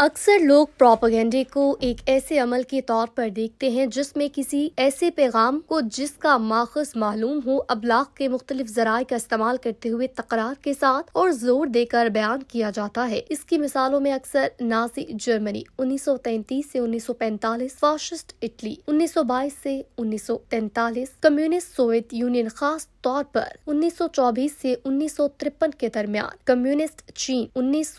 अक्सर लोग प्रोपोगंडे को एक ऐसे अमल के तौर पर देखते हैं जिसमें किसी ऐसे पैगाम को जिसका माखज मालूम हो अबलाक के मुख्तलिफ जराये का इस्तेमाल करते हुए तकरार के साथ और जोर देकर बयान किया जाता है इसकी मिसालों में अक्सर नाजी जर्मनी 1933 से 1945 फाशिस्ट इटली 1922 से 1943 कम्युनिस्ट सोवियत यूनियन खास तौर पर 1924 से उन्नीस के दरमियान कम्युनिस्ट चीन उन्नीस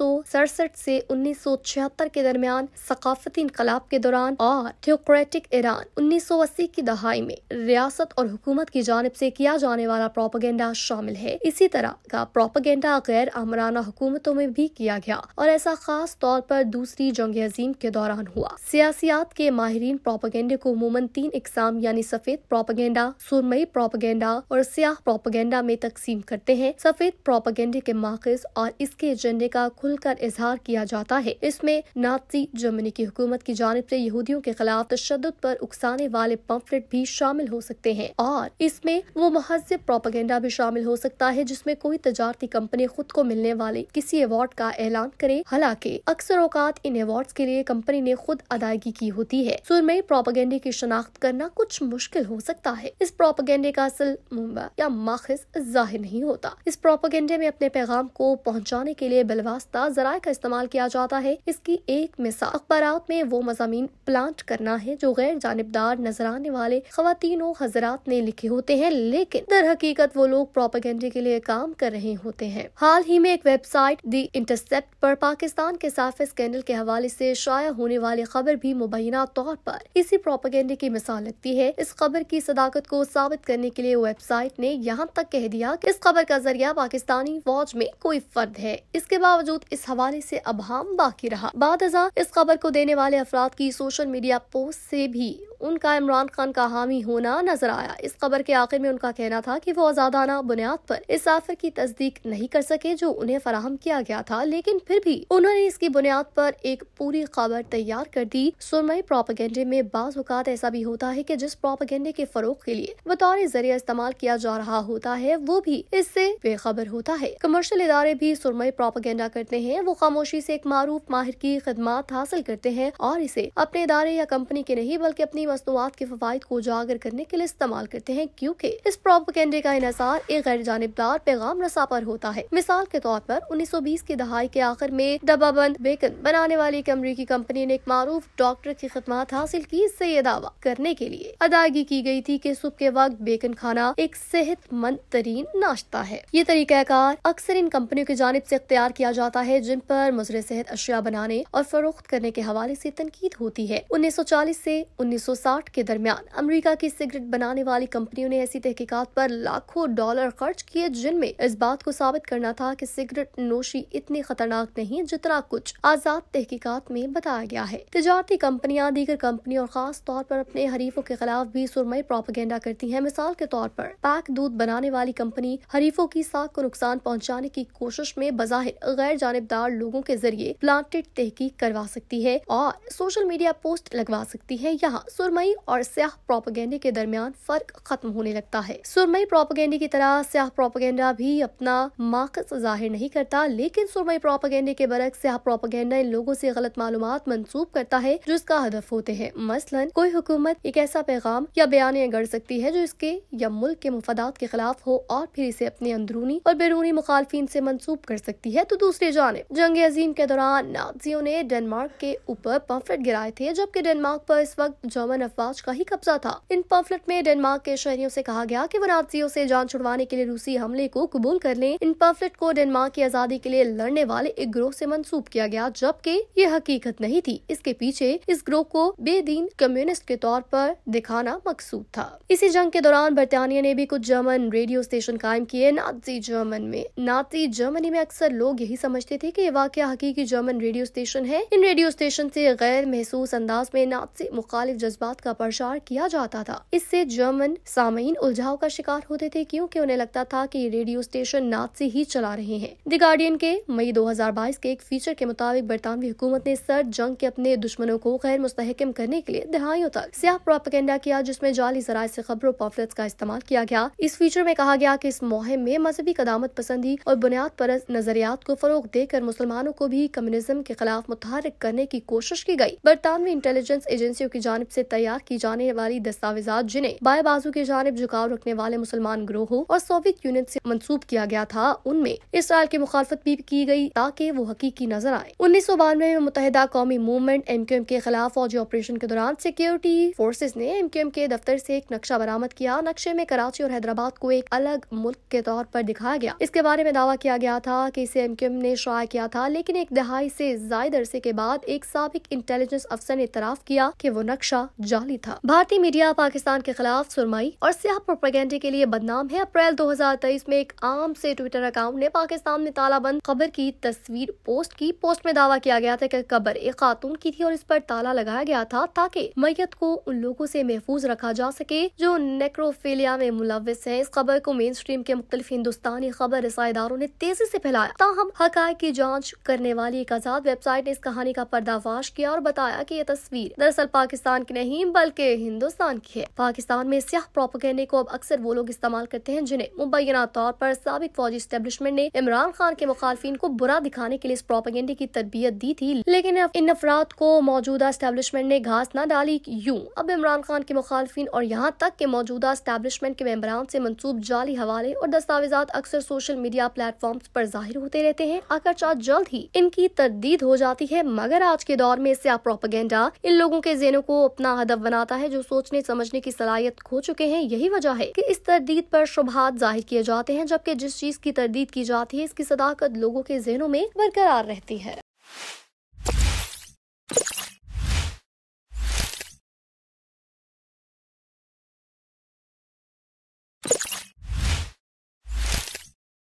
से उन्नीस छिहत्तर के दरमियान सकाफती इनकलाब के दौरान और थियोक्रेटिक ईरान उन्नीस सौ अस्सी की दहाई में रियासत और हुकूमत की जानब ऐसी किया जाने वाला प्रोपागेंडा शामिल है इसी तरह का प्रोपागेंडा गैर अमराना हुकूमतों में भी किया गया और ऐसा खास तौर पर दूसरी जंग अजीम के दौरान हुआ सियासियात के माहरीन प्रोपोगेंडे को अमूमन तीन इकसाम यानी सफेद प्रोपागेंडा सुरमई प्रोपागेंडा और सियाह प्रोपागेंडा में तकसीम करते हैं सफेद प्रोपागेंडे के माखज और इसके एजेंडे का खुलकर इजहार किया जाता है इसमें में नाथसी जर्मनी की हुकूमत की जानब ऐसी यहूदियों के खिलाफ तशद पर उकसाने वाले पंपलेट भी शामिल हो सकते हैं और इसमें वो महजब प्रोपागेंडा भी शामिल हो सकता है जिसमे कोई तजारती कंपनी खुद को मिलने वाले किसी अवार्ड का ऐलान करे हालांकि अक्सर औकात इन अवार्ड के लिए कंपनी ने खुद अदायगी की होती है सुरमई प्रोपागेंडे की शनाख्त करना कुछ मुश्किल हो सकता है इस प्रोपागेंडे का असल मुंबा या माखज जाहिर नहीं होता इस प्रोपागेंडे में अपने पैगाम को पहुँचाने के लिए बलवास्ता जराये का इस्तेमाल किया जाता है इस की एक मिसाक बारात में वो मजामी प्लांट करना है जो गैर जानबदार नजर आने वाले खातिनों हजरात ने लिखे होते हैं लेकिन दर हकीकत वो लोग प्रोपागेंडे के लिए काम कर रहे होते हैं हाल ही में एक वेबसाइट दी इंटरसेप्ट पर पाकिस्तान के साफे स्कैंडल के हवाले से शाया होने वाली खबर भी मुबैना तौर पर इसी प्रोपागेंडे की मिसाल लगती है इस खबर की सदाकत को साबित करने के लिए वेबसाइट ने यहाँ तक कह दिया कि इस खबर का जरिया पाकिस्तानी फौज में कोई फर्द है इसके बावजूद इस हवाले से अब हम बाकी रहा बाद इस खबर को देने वाले अफराद की सोशल मीडिया पोस्ट से भी उनका इमरान खान का हामी होना नजर आया इस खबर के आखिर में उनका कहना था कि वो आजादाना बुनियाद पर इस ऑफर की तस्दीक नहीं कर सके जो उन्हें फराहम किया गया था लेकिन फिर भी उन्होंने इसकी बुनियाद पर एक पूरी खबर तैयार कर दी सुरमई प्रोपागेंडे में बाज ऐसा भी होता है की जिस प्रोपागेंडे के फरोख के लिए बतौर जरिया इस्तेमाल किया जा रहा होता है वो भी इससे बेखबर होता है कमर्शियल इदारे भी सुरमई प्रोपागेंडा करते हैं वो खामोशी ऐसी एक मारूफ माहिर की खदमात हासिल करते हैं और इसे अपने इदारे या कंपनी के नहीं बल्कि अपनी इन्हीं मसनवाद के फवाद को उजागर करने के लिए इस्तेमाल करते हैं क्योंकि इस प्रॉपगेंडे का इसार एक गैर जानबदार पैगाम रसा पर होता है मिसाल के तौर पर 1920 की दहाई के आखिर में दबाबंद बेकन बनाने वाली एक अमरीकी कंपनी ने एक मरूफ डॉक्टर की खदमात हासिल की इससे ये दावा करने के लिए अदायगी की गयी थी की सुबह के वक्त बेकन खाना एक सेहतमंद तरीन नाश्ता है ये तरीक़ाकार अक्सर इन कंपनियों की जानब ऐसी अख्तियार किया जाता है जिन पर मुजर सेहत अशिया बनाने और फरोख्त करने के हवाले ऐसी तनकीद होती है उन्नीस सौ चालीस ऐसी उन्नीस सौ 1960 के दरमियान अमेरिका की सिगरेट बनाने वाली कंपनियों ने ऐसी तहकीकात पर लाखों डॉलर खर्च किए जिनमें इस बात को साबित करना था कि सिगरेट नोशी इतनी खतरनाक नहीं जितना कुछ आजाद तहकीकात में बताया गया है तजारती कंपनियां दीगर कंपनियों और खास तौर पर अपने हरीफों के खिलाफ भी सुरमई प्रोपोगेंडा करती है मिसाल के तौर पर पैक दूध बनाने वाली कंपनी हरीफों की साख को नुकसान पहुँचाने की कोशिश में बजाहिर गैर जानबदार लोगों के जरिए प्लांटेड तहकीक करवा सकती है और सोशल मीडिया पोस्ट लगवा सकती है यहाँ सुरमई और स्याह प्रोपोगेंडे के दरमियान फर्क खत्म होने लगता है सुरमई प्रोपोगेंडे की तरह स्याह प्रोपोगेंडा भी अपना माकस जाहिर नहीं करता लेकिन सुरमई प्रोपोगेंडे के बरक स्याह प्रोपोगेंडा इन लोगों से गलत मालूम मनसूब करता है जो इसका हदफ होते हैं मसलन कोई हुकूमत एक ऐसा पैगाम या बयान गढ़ सकती है जो इसके या मुल्क के मुफादात के खिलाफ हो और फिर इसे अपने अंदरूनी और बैरूनी मुखालफी से मनसूब कर सकती है तो दूसरी जाने जंग अजीम के दौरान नाजियों ने डेनमार्क के ऊपर पंफलेट गिराए थे जबकि डेनमार्क पर इस वक्त जर्मन दुश्मन अफवाज का ही कब्जा था इन पंफलेट में डेनमार्क के शहरियों से कहा गया कि वो नाजियों से जान छुड़वाने के लिए रूसी हमले को कबूल कर लें इन पंफलेट को डेनमार्क की आजादी के लिए लड़ने वाले एक ग्रोह से मंसूब किया गया जबकि ये हकीकत नहीं थी इसके पीछे इस ग्रोह को बेदीन कम्युनिस्ट के तौर पर दिखाना मकसूद था इसी जंग के दौरान बरतानिया ने भी कुछ जर्मन रेडियो स्टेशन कायम किए नाजी जर्मन में नाजी जर्मनी में अक्सर लोग यही समझते थे की ये वाक्य हकीकी जर्मन रेडियो स्टेशन है इन रेडियो स्टेशन से गैर महसूस अंदाज में नाजी मुखालिफ जज्बा बात का प्रचार किया जाता था इससे जर्मन सामयीन उलझाव का शिकार होते थे क्योंकि उन्हें लगता था कि रेडियो स्टेशन नाथ ही चला रहे हैं द गार्डियन के मई 2022 के एक फीचर के मुताबिक बरतानवी हुकूमत ने सर जंग के अपने दुश्मनों को गैर मुस्तहकम करने के लिए दहाइयों तक सियाह प्रोपेगेंडा किया जिसमें जाली जराय ऐसी खबरों पॉफलेट का इस्तेमाल किया गया इस फीचर में कहा गया की इस मुहिम में मजहबी कदामत पसंदी और बुनियाद पर नजरियात को फरोग देकर मुसलमानों को भी कम्युनिज्म के खिलाफ मुतहरक करने की कोशिश की गई बरतानवी इंटेलिजेंस एजेंसियों की जानब ऐसी तैयार की जाने वाली दस्तावेजा जिन्हें बाएं बाजू की जानब झुकाव रखने वाले मुसलमान ग्रोहों और सोवियत यूनियन से मंसूब किया गया था उनमें इसराइल की मुखालफत भी की गई ताकि वो हकीकी नजर आए उन्नीस सौ बानवे में मुतहदा कौमी मूवमेंट एम क्यू एम के खिलाफ फौजी ऑपरेशन के दौरान सिक्योरिटी फोर्सेज ने एम क्यू एम के दफ्तर से एक नक्शा बरामद किया नक्शे में कराची और हैदराबाद को एक अलग मुल्क के तौर पर दिखाया गया इसके बारे में दावा किया गया था की इसे एम क्यू एम ने शाया किया था लेकिन एक दहाई ऐसी जायद अरसे के बाद एक सबक इंटेलिजेंस अफसर ने इतराफ किया कि वो नक्शा जाली था भारतीय मीडिया पाकिस्तान के खिलाफ सुरमाई और सियाह प्रोपेगेंडे के लिए बदनाम है अप्रैल 2023 में एक आम से ट्विटर अकाउंट ने पाकिस्तान में तालाबंद खबर की तस्वीर पोस्ट की पोस्ट में दावा किया गया था कि कबर एक खातून की थी और इस पर ताला लगाया गया था ताकि मैयत को उन लोगों से महफूज रखा जा सके जो नेक्रोफेलिया में मुलविस है इस खबर को मेन स्ट्रीम के मुख्तलिफ हिंदुस्तानी खबर रसायदारों ने तेजी से फैलाया ताहम हक की जाँच करने वाली एक आजाद वेबसाइट ने इस कहानी का पर्दाफाश किया और बताया की ये तस्वीर दरअसल पाकिस्तान की नहीं नहीं बल्कि हिंदुस्तान की है पाकिस्तान में सियाह प्रोपोगेंडे को अब अक्सर वो लोग इस्तेमाल करते हैं जिन्हें मुबैना तौर पर सबक फौजी स्टेब्लिशमेंट ने इमरान खान के मुखालफिन को बुरा दिखाने के लिए इस प्रोपोगेंडे की तरबियत दी थी लेकिन अब इन अफराद को मौजूदा स्टैब्लिशमेंट ने घास न डाली यूँ अब इमरान खान के मुखालफी और यहाँ तक के मौजूदा स्टैब्लिशमेंट के मेम्बरान से मनसूब जाली हवाले और दस्तावेजा अक्सर सोशल मीडिया प्लेटफॉर्म पर जाहिर होते रहते हैं आकर्चा जल्द ही इनकी तरदीद हो जाती है मगर आज के दौर में सिया प्रोपोगेंडा इन लोगों के जेनों को अपना हदफ बनाता है जो सोचने समझने की सलाहियत खो चुके हैं यही वजह है कि इस तरदीद पर शुभात जाहिर किए जाते हैं जबकि जिस चीज की तरदीद की जाती है इसकी सदाकत लोगों के जहनों में बरकरार रहती है